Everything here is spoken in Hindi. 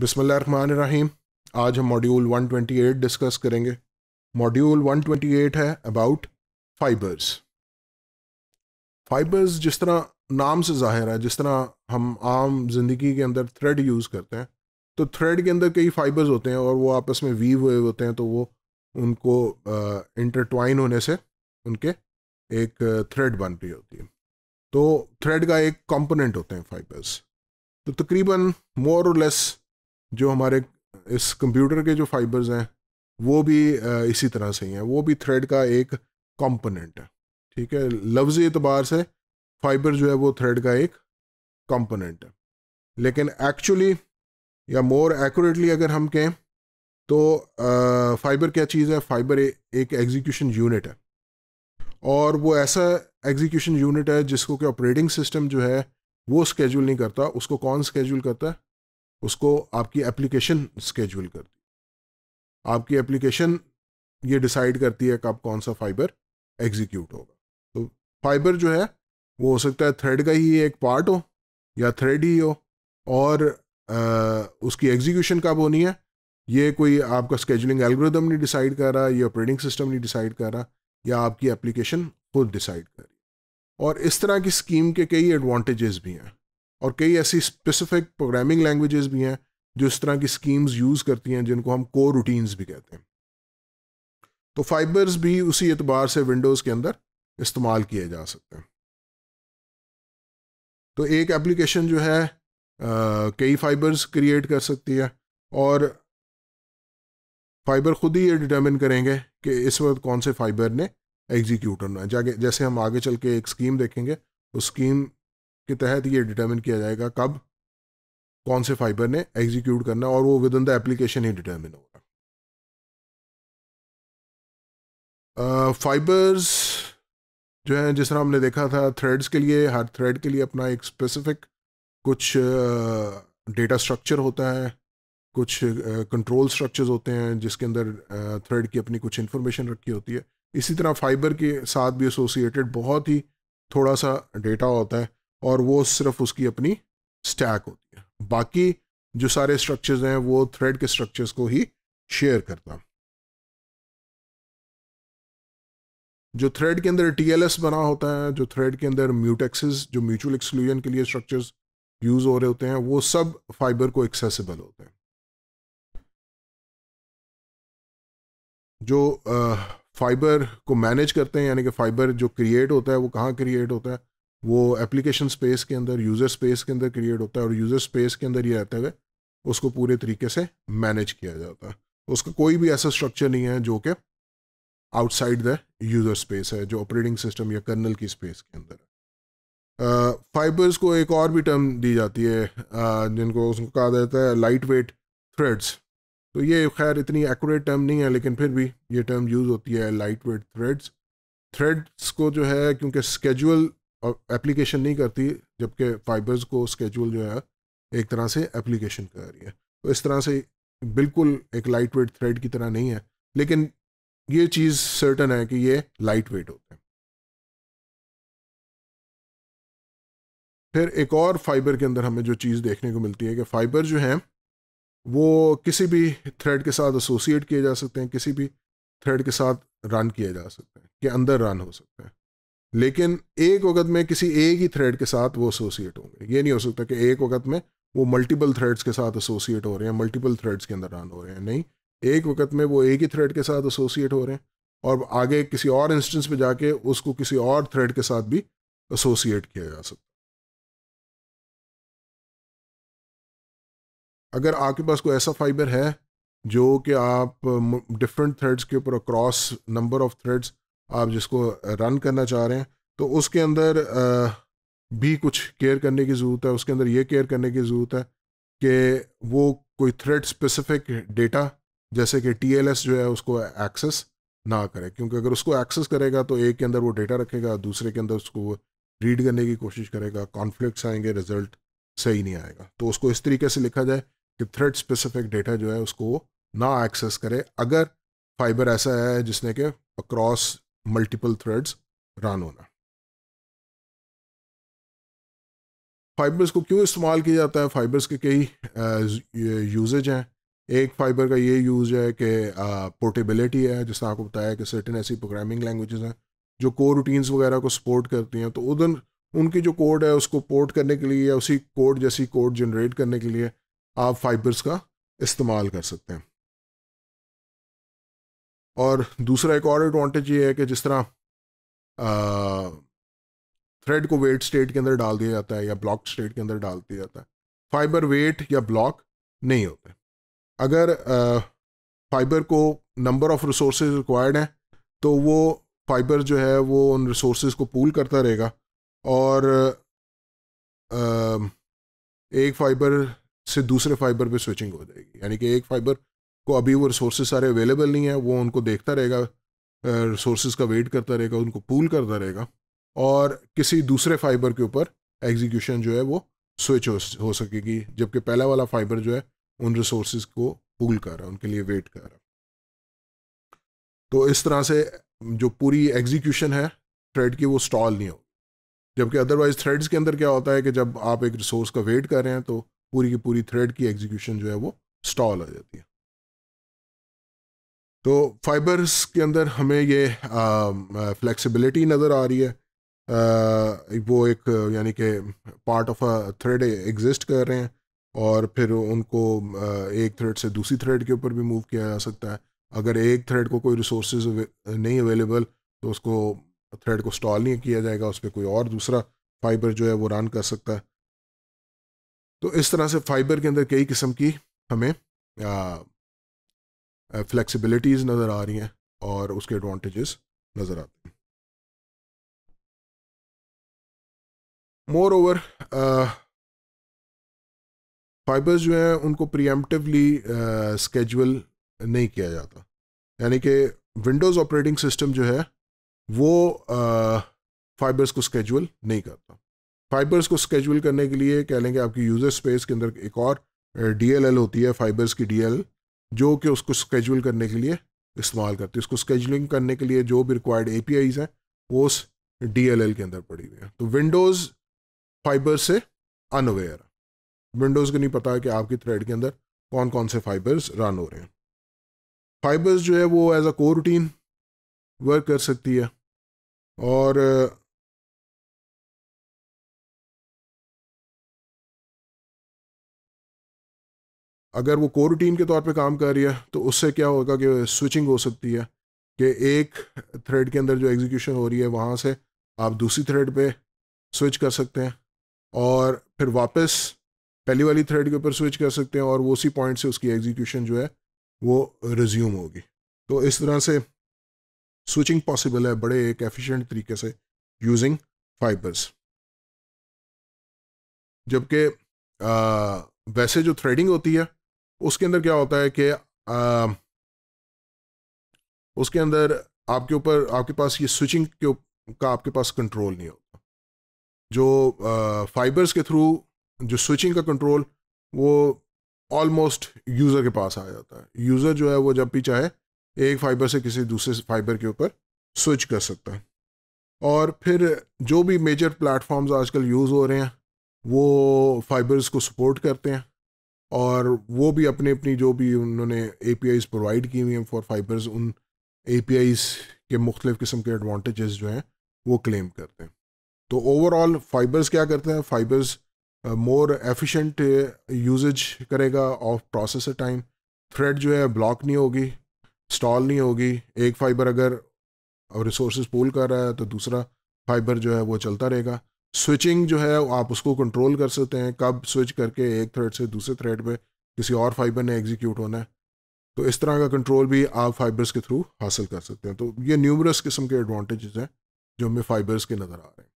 बिसमान रहीम आज हम मॉड्यूल 128 डिस्कस करेंगे मॉड्यूल 128 है अबाउट फाइबर्स फाइबर्स जिस तरह नाम से जाहिर है जिस तरह हम आम जिंदगी के अंदर थ्रेड यूज़ करते हैं तो थ्रेड के अंदर कई फाइबर्स होते हैं और वो आपस में वीव हुए होते हैं तो वो उनको इंटरटवाइन होने से उनके एक थ्रेड बन रही होती है तो थ्रेड का एक कंपोनेंट होते हैं फाइबर्स तो तकरीबन मोर और लेस जो हमारे इस कंप्यूटर के जो फाइबर्स हैं वो भी इसी तरह से ही हैं वो भी थ्रेड का एक कंपोनेंट है ठीक है लफ्ज़ एतबार से फाइबर जो है वो थ्रेड का एक कंपोनेंट है लेकिन एक्चुअली या मोर एक्यूरेटली अगर हम कहें तो फाइबर क्या चीज़ है फाइबर ए, एक एग्जीक्यूशन यूनिट है और वो ऐसा एग्जीक्यूशन यूनिट है जिसको कि ऑपरेटिंग सिस्टम जो है वो स्केड्यूल नहीं करता उसको कौन स्केड्यूल करता है उसको आपकी एप्लीकेशन स्केजूल कर आपकी एप्लीकेशन ये डिसाइड करती है कब कौन सा फाइबर एग्जीक्यूट होगा तो फाइबर जो है वो हो सकता है थ्रेड का ही एक पार्ट हो या थ्रेड ही हो और आ, उसकी एग्जीक्यूशन कब होनी है ये कोई आपका स्केजुलिंग एल्ग्रोदम नहीं डिसाइड कर रहा या ऑपरेटिंग सिस्टम नहीं डिसाइड कर रहा या आपकी एप्लीकेशन खुद डिसाइड कर रही और इस तरह की स्कीम के कई एडवांटेजेस भी हैं और कई ऐसी स्पेसिफिक प्रोग्रामिंग लैंग्वेजेस भी हैं जो इस तरह की स्कीम्स यूज़ करती हैं जिनको हम को रूटीन्स भी कहते हैं तो फाइबर्स भी उसी एतबार से विंडोज़ के अंदर इस्तेमाल किए जा सकते हैं तो एक एप्लीकेशन जो है कई फाइबर्स क्रिएट कर सकती है और फाइबर खुद ही ये डिटर्मिन करेंगे कि इस वक्त कौन से फाइबर ने एग्जीक्यूट होना है जाके जैसे हम आगे चल के एक स्कीम देखेंगे उस स्कीम के तहत ये डिटर्मिन किया जाएगा कब कौन से फाइबर ने एग्जीक्यूट करना और वो विद इन द एप्लीकेशन ही डिटर्मिन होगा फाइबर्स जो है जिस तरह हमने देखा था थ्रेड्स के लिए हर थ्रेड के लिए अपना एक स्पेसिफिक कुछ डेटा uh, स्ट्रक्चर होता है कुछ कंट्रोल uh, स्ट्रक्चर्स होते हैं जिसके अंदर थ्रेड uh, की अपनी कुछ इन्फॉर्मेशन रखी होती है इसी तरह फाइबर के साथ भी एसोसिएटेड बहुत ही थोड़ा सा डेटा होता है और वो सिर्फ उसकी अपनी स्टैक होती है बाकी जो सारे स्ट्रक्चर्स हैं वो थ्रेड के स्ट्रक्चर्स को ही शेयर करता जो थ्रेड के अंदर टीएलएस बना होता है जो थ्रेड के अंदर म्यूटेक्सिस जो म्यूचुअल एक्सक्लूजन के लिए स्ट्रक्चर्स यूज हो रहे होते हैं वो सब फाइबर को एक्सेसिबल होते हैं जो फाइबर uh, को मैनेज करते हैं यानी कि फाइबर जो क्रिएट होता है वो कहाँ क्रिएट होता है वो एप्लीकेशन स्पेस के अंदर यूज़र स्पेस के अंदर क्रिएट होता है और यूज़र स्पेस के अंदर ये रहते हुए उसको पूरे तरीके से मैनेज किया जाता है उसका कोई भी ऐसा स्ट्रक्चर नहीं है जो कि आउटसाइड द यूज़र स्पेस है जो ऑपरेटिंग सिस्टम या कर्नल की स्पेस के अंदर है फाइबर्स uh, को एक और भी टर्म दी जाती है uh, जिनको उसको कहा जाता है लाइट वेट थ्रेड्स तो ये खैर इतनी एक्यूरेट टर्म नहीं है लेकिन फिर भी ये टर्म यूज़ होती है लाइट वेट थ्रेड्स थ्रेड्स को जो है क्योंकि स्केजुअल और एप्लीकेशन नहीं करती जबकि फाइबर्स को स्केजूल जो है एक तरह से एप्लीकेशन कर रही है तो इस तरह से बिल्कुल एक लाइट वेट थ्रेड की तरह नहीं है लेकिन ये चीज़ सर्टन है कि ये लाइट वेट होते हैं फिर एक और फाइबर के अंदर हमें जो चीज़ देखने को मिलती है कि फाइबर जो हैं वो किसी भी थ्रेड के साथ एसोसिएट किए जा सकते हैं किसी भी थ्रेड के साथ रन किए जा सकते हैं के अंदर रन हो सकते हैं लेकिन एक वक्त में किसी एक ही थ्रेड के साथ वो एसोसिएट होंगे ये नहीं हो सकता कि एक वक्त में वो मल्टीपल थ्रेड्स के साथ एसोसिएट हो रहे हैं मल्टीपल थ्रेड्स के अंदर रन हो रहे हैं नहीं एक वक्त में वो एक ही थ्रेड के साथ एसोसिएट हो रहे हैं और आगे किसी और इंस्टेंस पे जाके उसको किसी और थ्रेड के साथ भी एसोसिएट किया जा सकता अगर आपके पास कोई ऐसा फाइबर है जो कि आप डिफरेंट थ्रेड्स के ऊपर अक्रॉस नंबर ऑफ थ्रेड्स आप जिसको रन करना चाह रहे हैं तो उसके अंदर भी कुछ केयर करने की ज़रूरत है उसके अंदर ये केयर करने की ज़रूरत है कि वो कोई थ्रेड स्पेसिफिक डेटा जैसे कि टी जो है उसको एक्सेस ना करे क्योंकि अगर उसको एक्सेस करेगा तो एक के अंदर वो डेटा रखेगा दूसरे के अंदर उसको वो रीड करने की कोशिश करेगा कॉन्फ्लिक्ट आएंगे रिजल्ट सही नहीं आएगा तो उसको इस तरीके से लिखा जाए कि थ्रेड स्पेसिफिक डेटा जो है उसको ना एक्सेस करे अगर फाइबर ऐसा है जिसने के अक्रॉस मल्टीपल थ्रेड्स रन होना फाइबर्स को क्यों इस्तेमाल किया जाता है फाइबर्स के कई यूजेज हैं एक फाइबर का ये यूज़ है कि पोर्टेबिलिटी है जिसने आपको बताया कि सर्टेन ऐसी प्रोग्रामिंग लैंग्वेजेस हैं जो कोर रूटीन्स वगैरह को सपोर्ट करती हैं तो उधर उनकी जो कोड है उसको पोर्ट करने के लिए या उसी कोड जैसी कोड जनरेट करने के लिए आप फाइबर्स का इस्तेमाल कर सकते हैं और दूसरा एक और एडवांटेज ये है कि जिस तरह थ्रेड को वेट स्टेट के अंदर डाल दिया जाता है या ब्लॉक स्टेट के अंदर डाल दिया जाता है फाइबर वेट या ब्लॉक नहीं होते अगर फाइबर को नंबर ऑफ रिसोर्स रिक्वायर्ड हैं तो वो फाइबर जो है वो उन रिसोर्स को पूल करता रहेगा और आ, एक फाइबर से दूसरे फाइबर पे स्विचिंग हो जाएगी यानी कि एक फाइबर को अभी वो रिसोर्सेज सारे अवेलेबल नहीं है वो उनको देखता रहेगा रिसोर्सेज का वेट करता रहेगा उनको पूल करता रहेगा और किसी दूसरे फाइबर के ऊपर एग्जीक्यूशन जो है वो स्विच हो सकेगी जबकि पहला वाला फाइबर जो है उन रिसोर्स को पूल कर रहा है उनके लिए वेट कर रहा है तो इस तरह से जो पूरी एग्जीक्यूशन है थ्रेड की वो स्टॉल नहीं होगी जबकि अदरवाइज थ्रेड्स के अंदर क्या होता है कि जब आप एक रिसोर्स का वेट कर रहे हैं तो पूरी की पूरी थ्रेड की एग्जीक्यूशन जो है वो स्टॉल हो जाती है तो फाइबर्स के अंदर हमें ये फ्लेक्सिबिलिटी नज़र आ रही है आ, वो एक यानी कि part of a thread exist कर रहे हैं और फिर उनको एक थ्रेड से दूसरी थ्रेड के ऊपर भी मूव किया जा सकता है अगर एक थ्रेड को कोई रिसोर्स नहीं अवेलेबल तो उसको थ्रेड को स्टॉल नहीं किया जाएगा उस पर कोई और दूसरा फाइबर जो है वो रन कर सकता है तो इस तरह से फाइबर के अंदर कई किस्म की हमें फ्लेक्सिबिलिटीज़ uh, नज़र आ रही हैं और उसके एडवांटेजेस नज़र आते हैं मोर ओवर फाइबर्स जो हैं उनको प्रियमटिवली स्केजुअल uh, नहीं किया जाता यानी कि विंडोज़ ऑपरेटिंग सिस्टम जो है वो फाइबर्स uh, को स्केजुअल नहीं करता फाइबर्स को स्केजुअल करने के लिए कह लेंगे आपकी यूज़र स्पेस के अंदर एक और डी uh, होती है फाइबर्स की डी जो कि उसको स्केजूल करने के लिए इस्तेमाल करती है उसको स्केजूलिंग करने के लिए जो भी रिक्वायर्ड ए हैं वो उस डी के अंदर पड़ी हुई तो है तो विंडोज़ फाइबर से अनअवेयर विंडोज़ को नहीं पता कि आपकी थ्रेड के अंदर कौन कौन से फाइबर्स रन हो रहे हैं फाइबर्स जो है वो as a core routine work कर सकती है और अगर वो कोर टीम के तौर पे काम कर रही है तो उससे क्या होगा कि स्विचिंग हो सकती है कि एक थ्रेड के अंदर जो एग्जीक्यूशन हो रही है वहाँ से आप दूसरी थ्रेड पे स्विच कर सकते हैं और फिर वापस पहली वाली थ्रेड के ऊपर स्विच कर सकते हैं और वो उसी पॉइंट से उसकी एग्जीक्यूशन जो है वो रिज्यूम होगी तो इस तरह से स्विचिंग पॉसिबल है बड़े एक एफिशिएंट तरीके से यूजिंग फाइबर्स जबकि वैसे जो थ्रेडिंग होती है उसके अंदर क्या होता है कि उसके अंदर आपके ऊपर आपके पास ये स्विचिंग के का आपके पास कंट्रोल नहीं होता जो फाइबर्स के थ्रू जो स्विचिंग का कंट्रोल वो ऑलमोस्ट यूज़र के पास आ जाता है यूज़र जो है वो जब भी चाहे एक फाइबर से किसी दूसरे फाइबर के ऊपर स्विच कर सकता है और फिर जो भी मेजर प्लेटफॉर्म्स आजकल यूज़ हो रहे हैं वो फाइबर्स को सपोर्ट करते हैं और वो भी अपने अपनी जो भी उन्होंने ए प्रोवाइड की हुई हैं फॉर फाइबर्स उन ए के मुख्तलिफ़ किस्म के एडवांटेजेस जो हैं वो क्लेम करते हैं तो ओवरऑल फाइबर्स क्या करते हैं फाइबर्स मोर एफिशिएंट यूजेज करेगा ऑफ प्रोसेसर टाइम थ्रेड जो है ब्लॉक नहीं होगी स्टॉल नहीं होगी एक फाइबर अगर रिसोर्स पूल कर रहा है तो दूसरा फाइबर जो है वो चलता रहेगा स्विचिंग जो है आप उसको कंट्रोल कर सकते हैं कब स्विच करके एक थ्रेड से दूसरे थ्रेड पे किसी और फाइबर ने एग्जीक्यूट होना है तो इस तरह का कंट्रोल भी आप फाइबर्स के थ्रू हासिल कर सकते हैं तो ये न्यूमरस किस्म के एडवांटेजेस हैं जो हमें फाइबर्स के नज़र आ रहे हैं